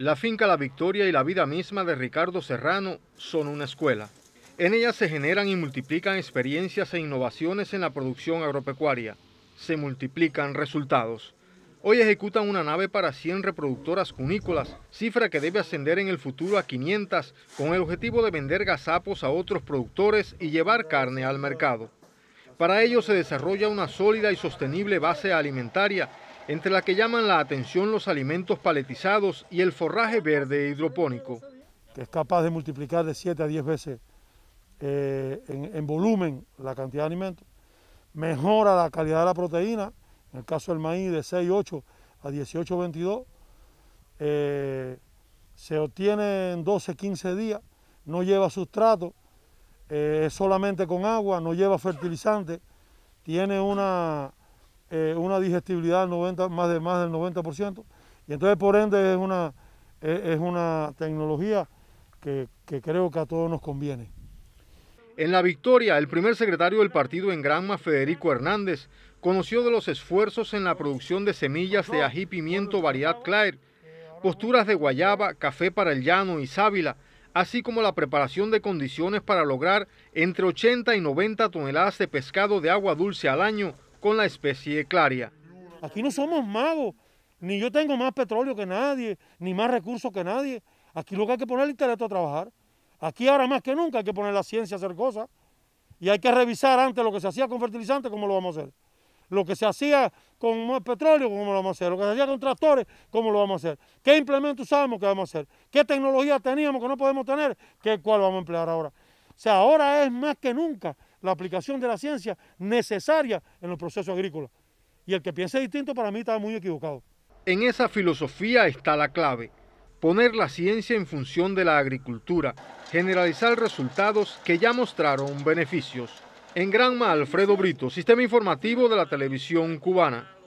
La finca La Victoria y la vida misma de Ricardo Serrano son una escuela. En ella se generan y multiplican experiencias e innovaciones en la producción agropecuaria. Se multiplican resultados. Hoy ejecutan una nave para 100 reproductoras cunícolas, cifra que debe ascender en el futuro a 500, con el objetivo de vender gazapos a otros productores y llevar carne al mercado. Para ello se desarrolla una sólida y sostenible base alimentaria entre las que llaman la atención los alimentos paletizados y el forraje verde e hidropónico. Que es capaz de multiplicar de 7 a 10 veces eh, en, volumen la cantidad de alimentos, mejora la calidad de la proteína, en el caso del maíz de 6, 8 a 18, 22, eh, se obtiene en 12, 15 días, no lleva sustrato, eh, es solamente con agua, no lleva fertilizante, tiene una eh, una digestibilidad 90, más, de, más del 90%, y entonces por ende es una, es una tecnología que, que creo que a todos nos conviene. En la victoria, el primer secretario del partido en Granma, Federico Hernández, conoció de los esfuerzos en la producción de semillas de ají pimiento variedad Claire posturas de guayaba, café para el llano y sábila, así como la preparación de condiciones para lograr entre 80 y 90 toneladas de pescado de agua dulce al año con la especie claria. Aquí no somos magos, ni yo tengo más petróleo que nadie, ni más recursos que nadie. Aquí lo que hay que poner el intelecto a trabajar. Aquí ahora más que nunca hay que poner la ciencia a hacer cosas. Y hay que revisar antes lo que se hacía con fertilizantes, cómo lo vamos a hacer. Lo que se hacía con más petróleo, cómo lo vamos a hacer. Lo que se hacía con tractores, cómo lo vamos a hacer. ¿Qué implementos usamos que vamos a hacer? ¿Qué tecnología teníamos que no podemos tener? ¿Qué cuál vamos a emplear ahora? O sea, ahora es más que nunca la aplicación de la ciencia necesaria en los procesos agrícolas. Y el que piense distinto para mí está muy equivocado. En esa filosofía está la clave, poner la ciencia en función de la agricultura, generalizar resultados que ya mostraron beneficios. En Granma, Alfredo Brito, Sistema Informativo de la Televisión Cubana.